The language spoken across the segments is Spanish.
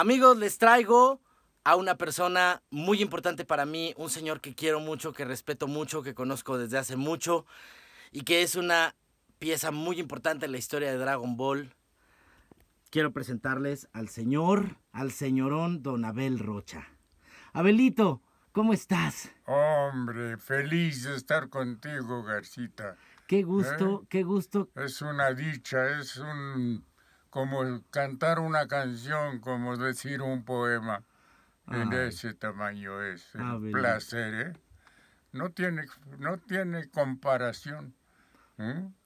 Amigos, les traigo a una persona muy importante para mí, un señor que quiero mucho, que respeto mucho, que conozco desde hace mucho y que es una pieza muy importante en la historia de Dragon Ball. Quiero presentarles al señor, al señorón Don Abel Rocha. Abelito, ¿cómo estás? Hombre, feliz de estar contigo, Garcita. Qué gusto, ¿Eh? qué gusto. Es una dicha, es un como cantar una canción, como decir un poema. En ese tamaño es ah, placer, ¿eh? No tiene, no tiene comparación.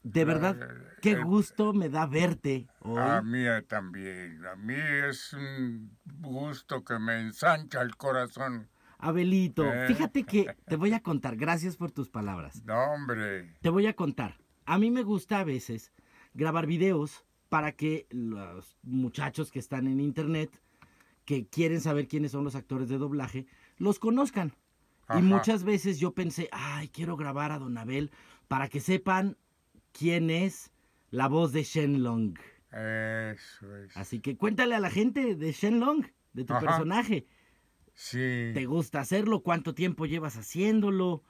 De verdad, qué gusto me da verte hoy. A mí también. A mí es un gusto que me ensancha el corazón. Abelito, ¿Eh? fíjate que te voy a contar. Gracias por tus palabras. No, hombre. Te voy a contar. A mí me gusta a veces grabar videos para que los muchachos que están en internet, que quieren saber quiénes son los actores de doblaje, los conozcan. Y muchas veces yo pensé, ay, quiero grabar a Don Abel para que sepan quién es la voz de Shen Eso es. Así que cuéntale a la gente de Shen Long, de tu personaje. Sí. ¿Te gusta hacerlo? ¿Cuánto tiempo llevas haciéndolo?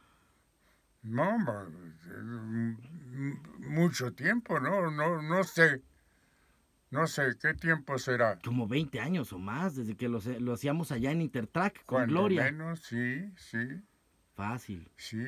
No, mm, mm, mucho tiempo, no, no, no sé. No sé, ¿qué tiempo será? Como 20 años o más, desde que lo, hacíamos allá en Intertrack con Gloria. menos, sí, sí. Fácil. Sí.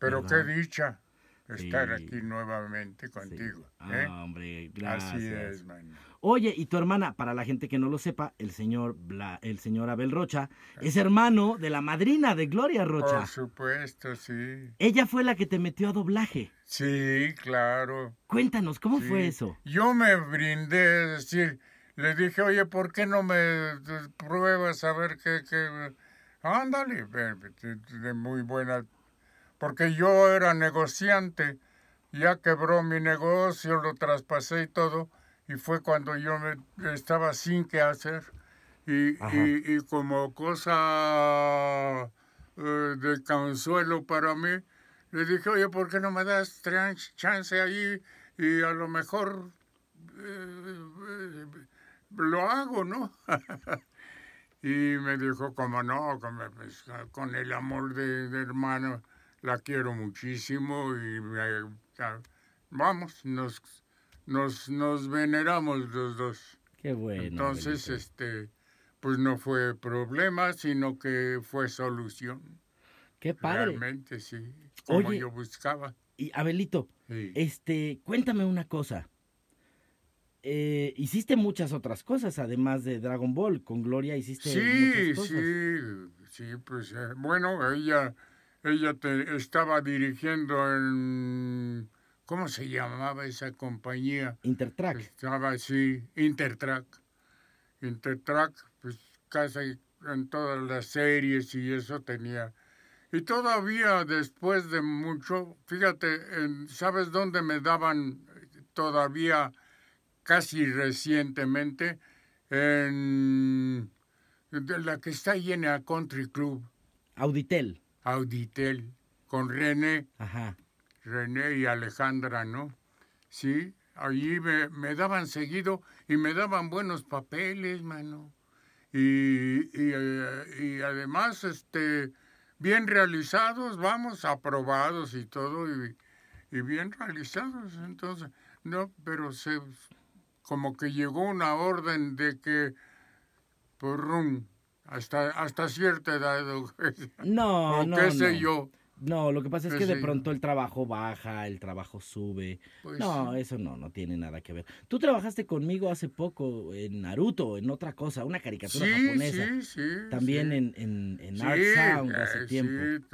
Pero qué dicha estar aquí nuevamente contigo. ¿eh? Ah, hombre, gracias. Así es, man. Oye, y tu hermana, para la gente que no lo sepa, el señor, el señor Abel Rocha eh. es hermano de la madrina de Gloria Rocha. Por supuesto, sí. Ella fue la que te metió a doblaje. Sí, claro. Cuéntanos, ¿cómo fue eso? Yo me brindé, es decir, le dije, oye, ¿por qué no me pruebas a ver qué... qué... Ándale, de muy buena... Porque yo era negociante, ya quebró mi negocio, lo traspasé y todo y fue cuando yo me estaba sin qué hacer y, como cosa eh, de consuelo para mí, le dije, oye, ¿por qué no me das chance ahí y a lo mejor eh, eh, lo hago, ¿no? y me dijo, como no, pues, con, el amor de, hermano, la quiero muchísimo y vamos, nos nos, nos veneramos los dos. Qué bueno. Entonces, este, pues no fue problema, sino que fue solución. Qué padre. Realmente, sí. Como yo buscaba. Y Abelito, este, cuéntame una cosa. Eh, hiciste muchas otras cosas, además de Dragon Ball. Con Gloria hiciste sí, muchas cosas. Sí, sí, pues eh, bueno, ella, ella te estaba dirigiendo en ¿Cómo se llamaba esa compañía? Intertrack. estaba así, Intertrack. Intertrack, pues casi en todas las series y eso tenía. Y todavía después de mucho, fíjate, ¿sabes dónde me daban todavía casi recientemente? En la que está llena Country Club. Auditel. Auditel, con René. Ajá. René y Alejandra, ¿no? Sí, allí me, daban seguido y me daban buenos papeles, mano. Y, y, eh, y, además, este, bien realizados, vamos, aprobados y todo, y, bien realizados. Entonces, no, pero se, como que llegó una orden de que, por un, hasta, hasta cierta edad, o, no, no, qué sé yo. No, lo que pasa es pues que de pronto el trabajo baja, el trabajo sube. Pues no, eso no, no tiene nada que ver. Tú trabajaste conmigo hace poco en Naruto, en otra cosa, una caricatura japonesa. Sí, sí, También en, en, Art Sound eh, hace tiempo.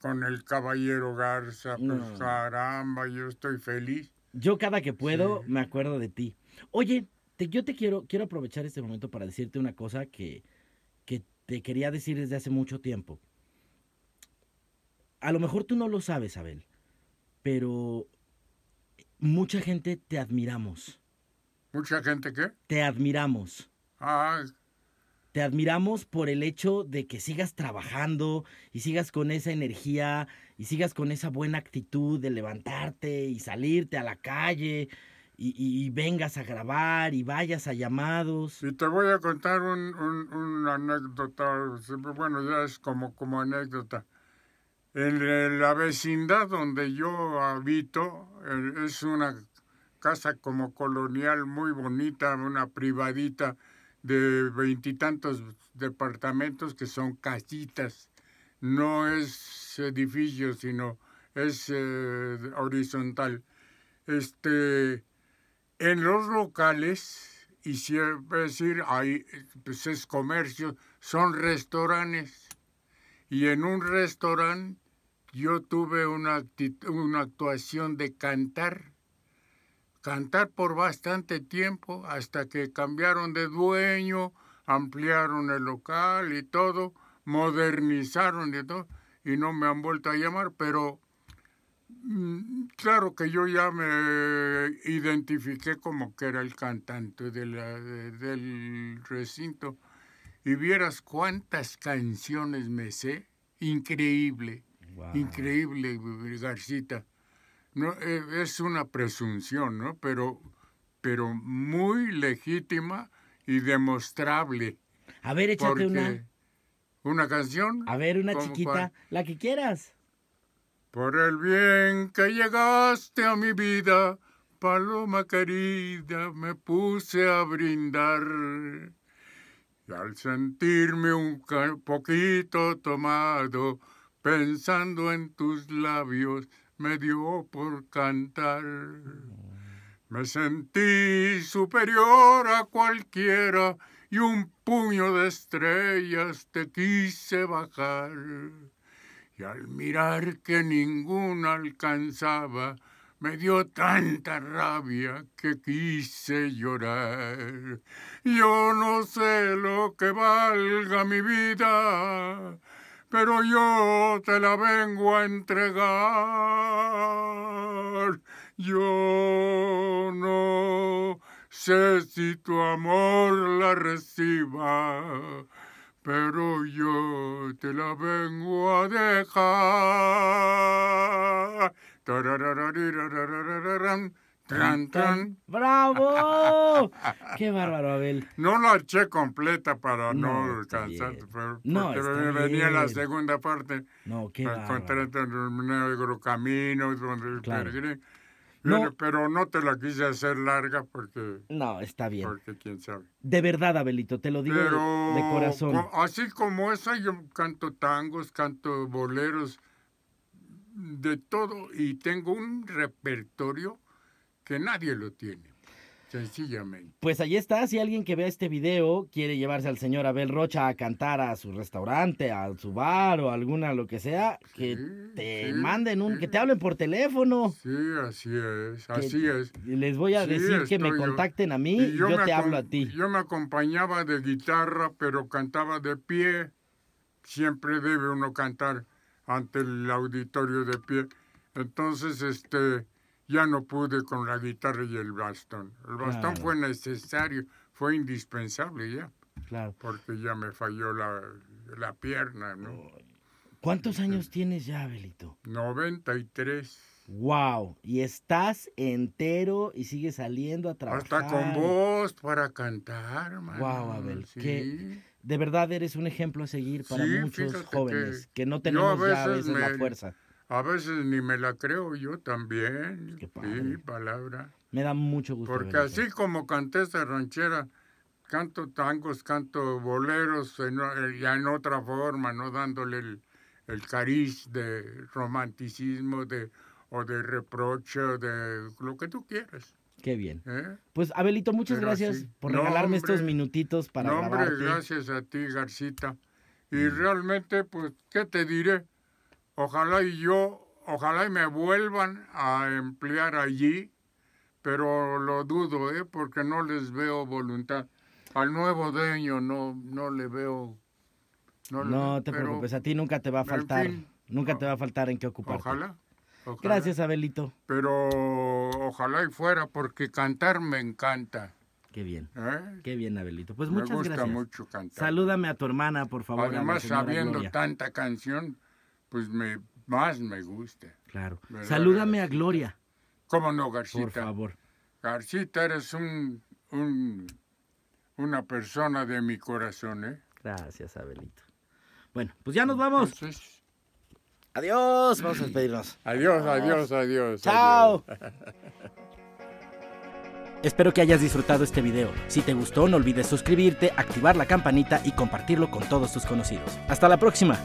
con el caballero Garza, pues caramba, yo estoy feliz. Yo cada que puedo me acuerdo de ti. Oye, yo te quiero, quiero aprovechar este momento para decirte una cosa que, que te quería decir desde hace mucho tiempo a lo mejor tú no lo sabes, Abel, pero mucha gente te admiramos. ¿Mucha gente qué? Te admiramos. Ah. Te admiramos por el hecho de que sigas trabajando y sigas con esa energía y sigas con esa buena actitud de levantarte y salirte a la calle y, vengas a grabar y vayas a llamados. Y te voy a contar un, una anécdota, bueno, ya es como anécdota. En la vecindad donde yo habito es una casa como colonial muy bonita, una privadita de veintitantos departamentos que son casitas. No es edificio, sino es eh, horizontal. Este, en los locales, y siempre decir, hay, pues es comercio, son restaurantes. Y en un restaurante yo tuve una, actuación de cantar, cantar por bastante tiempo hasta que cambiaron de dueño, ampliaron el local y todo, modernizaron y todo, y no me han vuelto a llamar, pero mm, claro que yo ya me identifiqué como que era el cantante del recinto. Y vieras cuántas canciones me sé, increíble. Increíble, eh, Garcita. No, eh, es una presunción, ¿no? Pero, pero muy legítima y demostrable. A ver, échate una. ¿Una canción? A ver, una chiquita, la que quieras. Por el bien que llegaste a mi vida, paloma querida, me puse a brindar. Y al sentirme un poquito tomado, pensando en tus labios, me dio por cantar. Mm. Me sentí superior a cualquiera y un puño de estrellas te quise bajar. Y al mirar que ninguna alcanzaba, me dio tanta rabia que quise llorar. Yo no sé lo que valga mi vida pero yo te la vengo a entregar. Yo no sé si tu amor la reciba, pero yo te la vengo a dejar cantan. ¡Bravo! ¡Qué bárbaro, Abel! No la eché completa para no, no alcanzar, pero, no, venía la segunda parte. No, qué bárbaro. negro Pero no te la quise hacer larga porque... No, está bien. Porque quién sabe. De verdad, Abelito, te lo digo de, de, corazón. Así como esa, yo canto tangos, canto boleros, de todo. Y tengo un repertorio que nadie lo tiene. Sencillamente. Pues ahí está, si alguien que vea este video quiere llevarse al señor Abel Rocha a cantar a su restaurante, a su bar o alguna lo que sea, que te manden un, que te hablen por teléfono. Sí, así es, así es. Les voy a decir que me contacten a mí y yo te hablo a ti. Yo me acompañaba de guitarra, pero cantaba de pie. Siempre debe uno cantar ante el auditorio de pie. Entonces, este ya no pude con la guitarra y el bastón. El bastón fue necesario, fue indispensable ya. Claro. Porque ya me falló la, pierna, ¿no? ¿Cuántos años tienes ya, Abelito? 93. Wow, y estás entero y sigues saliendo a trabajar. Hasta con vos para cantar, hermano. Wow, Abel, de verdad eres un ejemplo a seguir para muchos jóvenes que, no tenemos ya la fuerza. A veces ni me la creo yo también. Qué Sí, palabra. Me da mucho gusto. Porque así pues. como canté esa ranchera, canto tangos, canto boleros, eh, ya en otra forma, no dándole el, cariz de romanticismo de, o de reproche o de lo que tú quieras. Qué bien. ¿eh? Pues Abelito, muchas gracias por regalarme estos minutitos para no, hombre, gracias a ti, Garcita. Y mm. realmente, pues, ¿qué te diré? Ojalá y yo, ojalá y me vuelvan a emplear allí, pero lo dudo, ¿eh? porque no les veo voluntad. Al nuevo dueño no, no le veo. No, te preocupes, a ti nunca te va a faltar. nunca te va a faltar en qué ocuparte. Ojalá. Gracias, Abelito. Pero ojalá y fuera, porque cantar me encanta. Qué bien. ¿Eh? Qué bien, Abelito. Pues muchas gracias. Me gusta mucho cantar. Salúdame a tu hermana, por favor. Además, sabiendo tanta canción, pues me, más me gusta. Claro. Salúdame a Gloria. ¿Cómo no, Garcita? Por favor. Garcita, eres un, una persona de mi corazón, ¿eh? Gracias, Abelito. Bueno, pues ya nos vamos. Adiós, vamos a despedirnos. Adiós, adiós, adiós. Chao. Espero que hayas disfrutado este video. Si te gustó, no olvides suscribirte, activar la campanita y compartirlo con todos tus conocidos. Hasta la próxima.